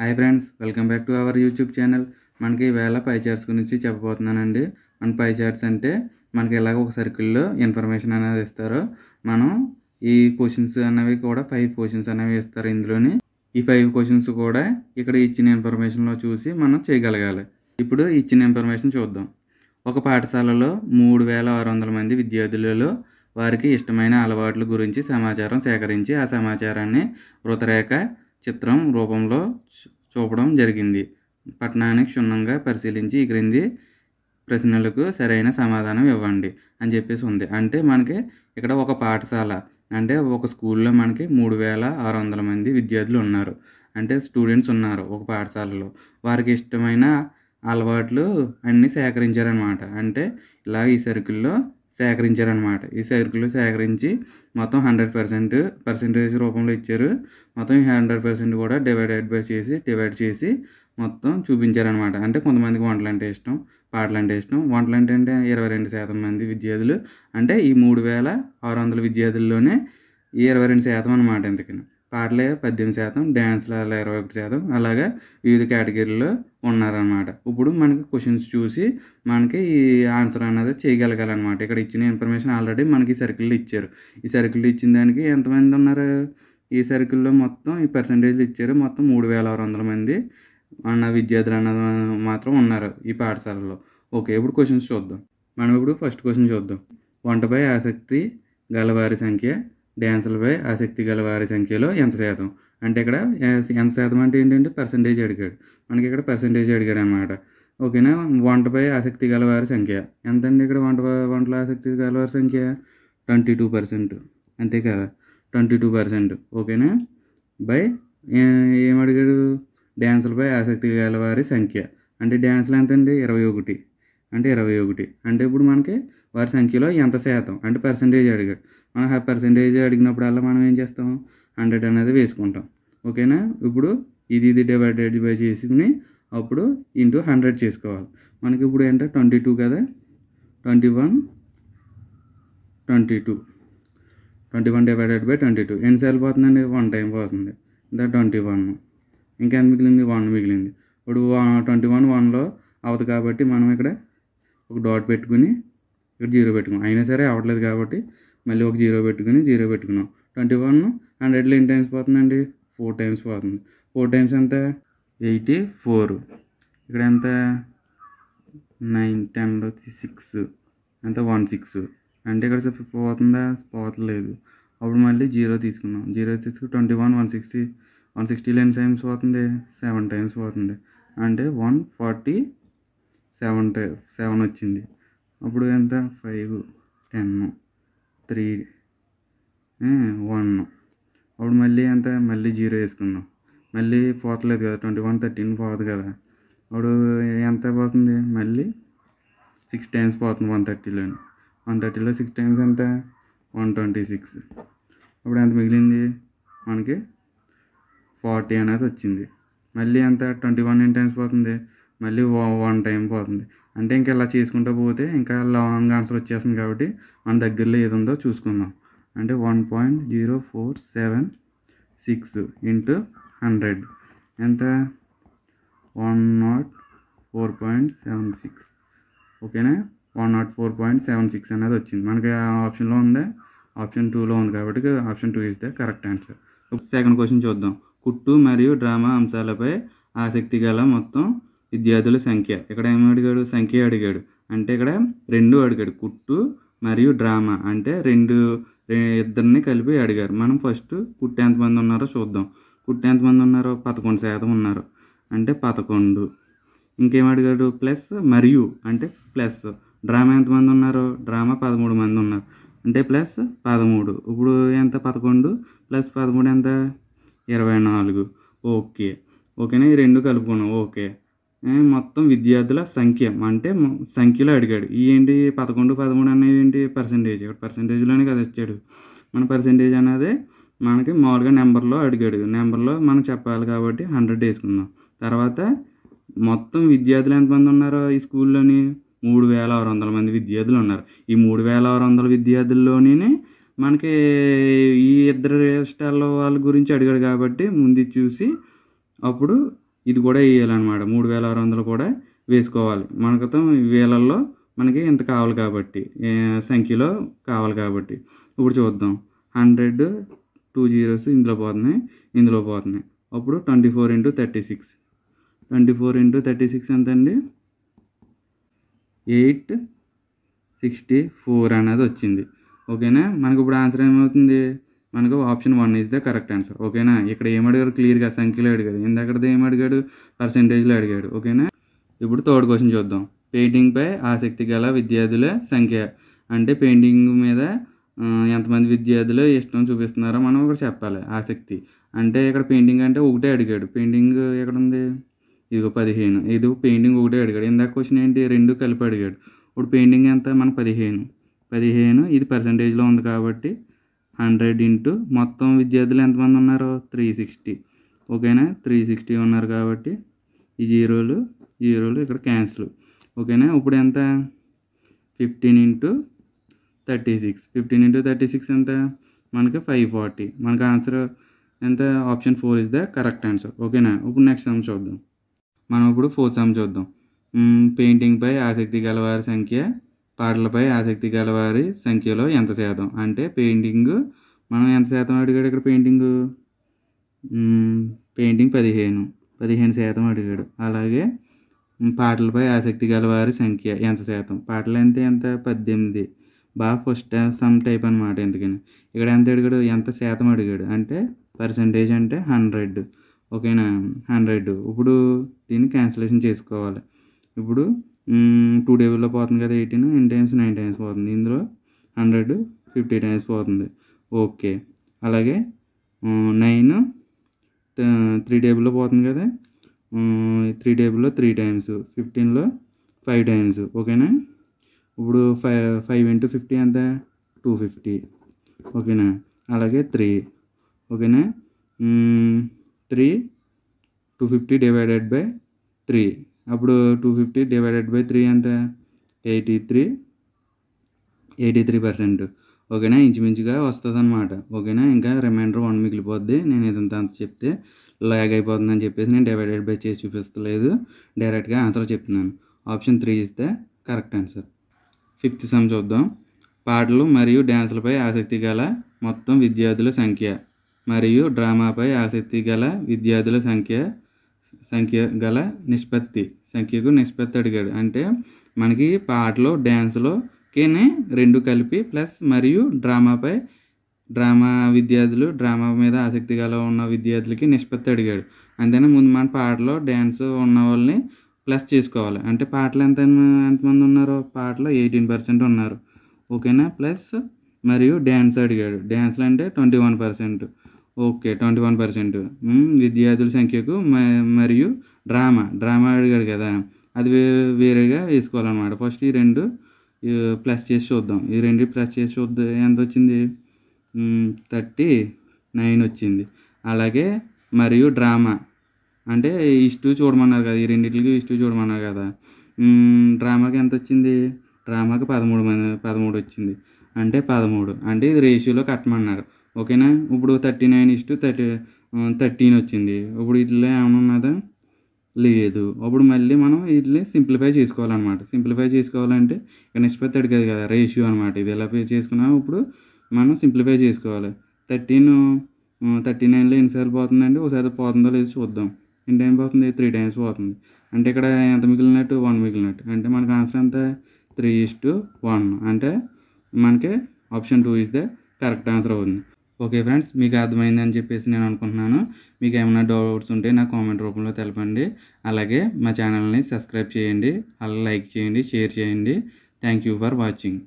hi friends welcome back to our YouTube channel మనకి ఈవేళ పై charts గురించి చెప్పబోతున్నానండి మన పై చార్ట్స్ అంటే మనకి ఇలాగ ఒక సర్కిల్లో ఇన్ఫర్మేషన్ అనేది ఇస్తారు మనం ఈ క్వశ్చన్స్ అనేవి కూడా ఫైవ్ క్వశ్చన్స్ అనేవి ఇస్తారు ఇందులోని ఈ ఫైవ్ క్వశ్చన్స్ కూడా ఇక్కడ ఇచ్చిన ఇన్ఫర్మేషన్లో చూసి మనం చేయగలగాలి ఇప్పుడు ఇచ్చిన ఇన్ఫర్మేషన్ చూద్దాం ఒక పాఠశాలలో మూడు వేల ఆరు వందల మంది విద్యార్థులలో వారికి ఇష్టమైన అలవాట్ల గురించి సమాచారం సేకరించి ఆ సమాచారాన్ని వృతరేఖ చిత్రం రూపంలో చూపడం జరిగింది పట్టణాన్ని క్షుణ్ణంగా పరిశీలించి ఈ క్రింది ప్రశ్నలకు సరైన సమాధానం ఇవ్వండి అని చెప్పేసి ఉంది అంటే మనకి ఇక్కడ ఒక పాఠశాల అంటే ఒక స్కూల్లో మనకి మూడు వేల ఆరు వందల మంది విద్యార్థులు ఉన్నారు అంటే స్టూడెంట్స్ ఉన్నారు ఒక పాఠశాలలో వారికి ఇష్టమైన అలవాట్లు అన్నీ సేకరించారనమాట అంటే ఇలా ఈ సర్కిల్లో సేకరించారనమాట ఈ సరుకులు సేకరించి మొత్తం హండ్రెడ్ పర్సెంట్ పర్సెంటేజ్ రూపంలో ఇచ్చారు మొత్తం ఈ హండ్రెడ్ పర్సెంట్ కూడా డివైడెడ్ బై చేసి డివైడ్ చేసి మొత్తం చూపించారనమాట అంటే కొంతమందికి వంటలు అంటే ఇష్టం పాటలు అంటే ఇష్టం వంటలు అంటే అంటే ఇరవై రెండు శాతం మంది విద్యార్థులు అంటే ఈ మూడు వేల ఆరు వందల విద్యార్థుల్లోనే ఇరవై రెండు శాతం అనమాట ఎందుకని పాటలే పద్దెనిమిది శాతం డ్యాన్స్లు అలా ఇరవై ఒకటి శాతం అలాగా వివిధ కేటగిరీలో ఉన్నారనమాట ఇప్పుడు మనకి క్వశ్చన్స్ చూసి మనకి ఈ ఆన్సర్ అనేది చేయగలగాలన్నమాట ఇక్కడ ఇచ్చిన ఇన్ఫర్మేషన్ ఆల్రెడీ మనకి సర్కిల్లో ఇచ్చారు ఈ సర్కిల్లో ఇచ్చిన దానికి ఎంతమంది ఉన్నారు ఈ సర్కిల్లో మొత్తం ఈ పర్సంటేజ్లు ఇచ్చారు మొత్తం మూడు వేల ఆరు వందల మంది అన్న విద్యార్థులు అన్న మాత్రం ఉన్నారు ఈ పాఠశాలలో ఓకే ఇప్పుడు క్వశ్చన్స్ చూద్దాం మనం ఇప్పుడు ఫస్ట్ క్వశ్చన్ చూద్దాం వంటపై ఆసక్తి గలవారి సంఖ్య డ్యాన్సులపై ఆసక్తి గల వారి సంఖ్యలో ఎంత శాతం అంటే ఇక్కడ ఎంత శాతం అంటే ఏంటంటే పర్సంటేజ్ అడిగాడు మనకి ఇక్కడ పర్సంటేజ్ అడిగాడు అనమాట ఓకేనా వంటపై ఆసక్తి గల వారి సంఖ్య ఎంతండి ఇక్కడ వంట వంటలో ఆసక్తి గల వారి సంఖ్య ట్వంటీ టూ పర్సెంట్ అంతే కదా ట్వంటీ టూ పర్సెంట్ ఓకేనా బై ఏం అడిగాడు డ్యాన్సులపై ఆసక్తి గల వారి సంఖ్య అంటే డ్యాన్సులు ఎంతండి ఇరవై ఒకటి అంటే ఇరవై ఒకటి అంటే ఇప్పుడు మనకి వారి సంఖ్యలో ఎంత శాతం అంటే పర్సంటేజ్ అడిగాడు మనం ఆ పర్సంటేజ్ అడిగినప్పుడల్లా మనం ఏం చేస్తాం హండ్రెడ్ అనేది వేసుకుంటాం ఓకేనా ఇప్పుడు ఇది ఇది డివైడెడ్ బై చేసుకుని అప్పుడు ఇంటూ హండ్రెడ్ చేసుకోవాలి మనకి ఇప్పుడు ఏంటంటే ట్వంటీ టూ కదా twenty one twenty two twenty one divided by twenty two ఎన్నిసార్లు పోతుందండి వన్ టైం పోతుంది ఇంకా ట్వంటీ వన్ ఇంకెంత మిగిలింది వన్ మిగిలింది ఇప్పుడు ట్వంటీ వన్ వన్లో అవుతుంది కాబట్టి మనం ఇక్కడ ఒక డాట్ పెట్టుకుని ఇక్కడ జీరో పెట్టుకున్నాం అయినా సరే అవ్వట్లేదు కాబట్టి మళ్ళీ ఒక జీరో పెట్టుకుని జీరో పెట్టుకున్నాం ట్వంటీ వన్ హండ్రెడ్లో ఎన్ని టైమ్స్ పోతుందండి ఫోర్ టైమ్స్ పోతుంది ఫోర్ టైమ్స్ ఎంత ఎయిటీ ఫోర్ ఇక్కడ ఎంత నైన్ టెన్లో సిక్స్ ఎంత వన్ సిక్స్ అంటే ఇక్కడ పోతుందా పోతలేదు అప్పుడు మళ్ళీ జీరో తీసుకున్నాం జీరో తీసుకుని twenty one one sixty one sixty ఎన్ని టైమ్స్ పోతుంది సెవెన్ టైమ్స్ పోతుంది అంటే వన్ ఫార్టీ సెవెన్ సెవెన్ వచ్చింది అప్పుడు ఎంత ఫైవ్ టెన్ త్రీ వన్ అప్పుడు మళ్ళీ ఎంత మళ్ళీ జీరో వేసుకుందాం మళ్ళీ పోవట్లేదు కదా ట్వంటీ వన్ థర్టీన్ పోదు కదా అప్పుడు ఎంత పోతుంది మళ్ళీ సిక్స్ టైమ్స్ పోతుంది వన్ థర్టీలో వన్ థర్టీలో సిక్స్ టైమ్స్ ఎంత వన్ ట్వంటీ సిక్స్ అప్పుడు ఎంత మిగిలింది మనకి ఫార్టీ అనేది వచ్చింది మళ్ళీ ఎంత ట్వంటీ వన్ ఎన్ టైమ్స్ పోతుంది మళ్ళీ వన్ టైం పోతుంది అంటే ఇంకా ఇలా చేసుకుంటూ పోతే ఇంకా లాంగ్ ఆన్సర్ వచ్చేస్తుంది కాబట్టి మన దగ్గరలో ఏది ఉందో చూసుకుందాం అంటే one point zero four seven six into hundred ఎంత one nought four point seven six ఓకేనా one nought four point seven six అనేది వచ్చింది మనకి ఆప్షన్లో ఉంది ఆప్షన్ టూలో ఉంది కాబట్టి ఆప్షన్ టూ ఇస్తే కరెక్ట్ ఆన్సర్ సెకండ్ క్వశ్చన్ చూద్దాం కుట్టు మరియు డ్రామా అంశాలపై ఆసక్తి గల మొత్తం విద్యార్థుల సంఖ్య ఇక్కడ ఏమి అడిగాడు సంఖ్య అడిగాడు అంటే ఇక్కడ రెండు అడిగాడు కుట్టు మరియు డ్రామా అంటే రెండు ఇద్దరిని కలిపి అడిగారు మనం ఫస్ట్ కుట్టు ఎంతమంది ఉన్నారో చూద్దాం కుట్టు ఎంతమంది ఉన్నారో పదకొండు శాతం ఉన్నారు అంటే పదకొండు ఇంకేం అడిగాడు ప్లస్ మరియు అంటే ప్లస్ డ్రామా ఎంతమంది ఉన్నారు డ్రామా పదమూడు మంది ఉన్నారు అంటే ప్లస్ పదమూడు ఇప్పుడు ఎంత పదకొండు ప్లస్ పదమూడు ఎంత ఇరవై నాలుగు ఓకే ఓకేనా ఈ రెండు కలుపుకున్నాం ఓకే మొత్తం విద్యార్థుల సంఖ్య అంటే సంఖ్యలో అడిగాడు ఈ ఏంటి పదకొండు పదమూడు అనేది ఏంటి పర్సంటేజ్ ఇక్కడ పర్సంటేజ్లోనే కదా ఇచ్చాడు మన పర్సంటేజ్ అనేది మనకి మామూలుగా నెంబర్లో అడిగాడు నెంబర్లో మనం చెప్పాలి కాబట్టి హండ్రెడ్ వేసుకుందాం తర్వాత మొత్తం విద్యార్థులు ఎంతమంది ఉన్నారో ఈ స్కూల్లోని మూడు వేల ఆరు వందల మంది విద్యార్థులు ఉన్నారు ఈ మూడు వేల ఆరు వందల విద్యార్థుల్లోనే మనకి ఈ ఇద్దరు స్టాల్లో వాళ్ళ గురించి అడిగాడు కాబట్టి ముందు చూసి అప్పుడు ఇది కూడా వేయాలన్నమాట మూడు వేల ఆరు వందలు కూడా వేసుకోవాలి మనకతో వేలల్లో మనకి ఇంత కావాలి కాబట్టి సంఖ్యలో కావాలి కాబట్టి ఇప్పుడు చూద్దాం హండ్రెడ్ టూ జీరోస్ ఇందులో పోతున్నాయి ఇందులో పోతున్నాయి అప్పుడు twenty four into thirty six twenty four into thirty six ఎంత అండి ఎయిట్ సిక్స్టీ ఫోర్ అనేది వచ్చింది ఓకేనా మనకి ఇప్పుడు ఆన్సర్ ఏమవుతుంది మనకు option one is the correct answer ఓకేనా ఇక్కడ ఏమడిగారు క్లియర్గా సంఖ్యలో అడిగాడు ఇందక్కడది ఏం అడిగాడు పర్సంటేజ్లో అడిగాడు ఓకేనా ఇప్పుడు థర్డ్ క్వశ్చన్ చూద్దాం పెయింటింగ్పై ఆసక్తి గల విద్యార్థుల సంఖ్య అంటే పెయింటింగ్ మీద ఎంతమంది విద్యార్థులు ఇష్టం చూపిస్తున్నారో మనం ఇక్కడ చెప్పాలి ఆసక్తి అంటే ఇక్కడ పెయింటింగ్ అంటే ఒకటే అడిగాడు పెయింటింగ్ ఎక్కడ ఉంది ఇదిగో పదిహేను ఇది పెయింటింగ్ ఒకటే అడిగాడు ఇందాక క్వశ్చన్ ఏంటి రెండు కలిపి అడిగాడు ఇప్పుడు పెయింటింగ్ ఎంత మనకు పదిహేను పదిహేను ఇది పర్సంటేజ్లో ఉంది కాబట్టి హండ్రెడ్ ఇంటూ మొత్తం విద్యార్థులు ఎంతమంది ఉన్నారు త్రీ సిక్స్టీ ఓకేనా త్రీ సిక్స్టీ ఉన్నారు కాబట్టి ఈ జీరోలు జీరోలు ఇక్కడ క్యాన్సిల్ ఓకేనా ఇప్పుడు ఎంత fifteen into thirty six fifteen into thirty six ఎంత మనకి ఫైవ్ ఫార్టీ మనకు ఆన్సర్ ఎంత option four is the correct answer ఓకేనా ఇప్పుడు నెక్స్ట్ సమ్ చూద్దాం మనం ఇప్పుడు ఫోర్త్ సమ్ చూద్దాం పెయింటింగ్ పై ఆసక్తి గలవారి సంఖ్య పాటలపై ఆసక్తి గలవారి సంఖ్యలో ఎంత శాతం అంటే పెయింటింగ్ మనం ఎంత శాతం అడిగాడు ఇక్కడ పెయింటింగ్ పెయింటింగ్ పదిహేను పదిహేను శాతం అడిగాడు అలాగే పాటలపై ఆసక్తి గలవారి సంఖ్య ఎంత శాతం పాటలు ఎంత ఎంత పద్దెనిమిది బాగా ఫస్ట్ సమ్ టైప్ అనమాట ఎందుకని ఇక్కడ ఎంత అడిగాడు ఎంత శాతం అడిగాడు అంటే పర్సంటేజ్ అంటే హండ్రెడ్ ఓకేనా హండ్రెడ్ ఇప్పుడు దీన్ని క్యాన్సిలేషన్ చేసుకోవాలి ఇప్పుడు టూ టేబుల్లో పోతుంది కదా ఎయిటీన్ ఎన్ టైమ్స్ నైన్ టైమ్స్ పోతుంది ఇందులో హండ్రెడ్ ఫిఫ్టీ టైమ్స్ పోతుంది ఓకే అలాగే నైన్ త్రీ డేబుల్లో పోతుంది కదా త్రీ డేబుల్లో త్రీ టైమ్స్ ఫిఫ్టీన్లో ఫైవ్ టైమ్స్ ఓకేనా ఇప్పుడు ఫైవ్ ఫైవ్ ఇంటూ ఫిఫ్టీ ఎంత టూ ఫిఫ్టీ ఓకేనా అలాగే త్రీ ఓకేనా three two fifty divided by three అప్పుడు two fifty divided by three ఎంత eighty three eighty three percent ఓకేనా ఇంచుమించుగా వస్తుంది అనమాట ఓకేనా ఇంకా రిమైండర్ వన్ మిగిలిపోద్ది నేను ఇదంతా అంత చెప్తే లాగ్ అయిపోతుందని చెప్పేసి నేను డివైడెడ్ బై చేసి చూపిస్తలేదు డైరెక్ట్గా ఆన్సర్ చెప్తున్నాను ఆప్షన్ త్రీ ఇస్తే కరెక్ట్ ఆన్సర్ ఫిఫ్త్ సమ్ చూద్దాం పాటలు మరియు డ్యాన్సులపై ఆసక్తి గల మొత్తం విద్యార్థుల సంఖ్య మరియు డ్రామాపై ఆసక్తి గల విద్యార్థుల సంఖ్య సంఖ్య గల నిష్పత్తి సంఖ్యకు నిష్పత్తి అడిగాడు అంటే మనకి పాటలో డ్యాన్స్లో కేనే రెండు కలిపి ప్లస్ మరియు డ్రామాపై డ్రామా విద్యార్థులు డ్రామా మీద ఆసక్తి గల ఉన్న విద్యార్థులకి నిష్పత్తి అడిగాడు అంతేనా ముందు మన పాటలో డ్యాన్స్ ఉన్న వాళ్ళని ప్లస్ చేసుకోవాలి అంటే పాటలు ఎంత ఎంతమంది ఉన్నారు పాటలో ఎయిటీన్ పర్సెంట్ ఉన్నారు ఓకేనా ప్లస్ మరియు డ్యాన్స్ అడిగాడు డ్యాన్స్లు అంటే twenty one percent okay twenty one percent విద్యార్థుల సంఖ్యకు మరియు డ్రామా డ్రామా అడిగాడు కదా అది వేరేగా వేసుకోవాలన్నమాట ఫస్ట్ ఈ రెండు ప్లస్ చేసి చూద్దాం ఈ రెండు ప్లస్ చేసి చూద్దాం ఎంత వచ్చింది థర్టీ నైన్ వచ్చింది అలాగే మరియు డ్రామా అంటే ఇష్టు చూడమన్నారు కదా ఈ రెండింటికి ఇష్టు చూడమన్నారు కదా డ్రామాకి ఎంత వచ్చింది డ్రామాకి పదమూడు మంది పదమూడు వచ్చింది అంటే పదమూడు అంటే ఇది రేషియోలో కట్టమన్నారు ఓకేనా ఇప్పుడు thirty nine is to thirty thirteen వచ్చింది ఇప్పుడు ఇట్లా ఏమన్నదా లేదు అప్పుడు మళ్ళీ మనం ఇట్లా సింప్లిఫై చేసుకోవాలన్నమాట సింప్లిఫై చేసుకోవాలంటే ఇక్కడ నిష్పత్తి అడిగేది కదా రేషియో అనమాట ఇది ఎలా పే చేసుకున్నా ఇప్పుడు మనం సింప్లిఫై చేసుకోవాలి థర్టీన్ థర్టీ నైన్లో ఎన్నిసార్లు పోతుందండి ఒకసారి పోతుందో లేదో చూద్దాం ఎన్ని టైం పోతుంది త్రీ టైమ్స్ పోతుంది అంటే ఇక్కడ ఎంత మిగిలినట్టు వన్ మిగిలినట్టు అంటే మనకు ఆన్సర్ అంతా త్రీ ఇస్ టు వన్ అంటే మనకి option two is the correct answer అవుతుంది ఓకే ఫ్రెండ్స్ మీకు అర్థమైంది అని చెప్పేసి నేను అనుకుంటున్నాను మీకు ఏమైనా డౌట్స్ ఉంటే నా కామెంట్ రూపంలో తెలపండి అలాగే మా ఛానల్ని సబ్స్క్రైబ్ చేయండి అలా లైక్ చేయండి షేర్ చేయండి థ్యాంక్ ఫర్ వాచింగ్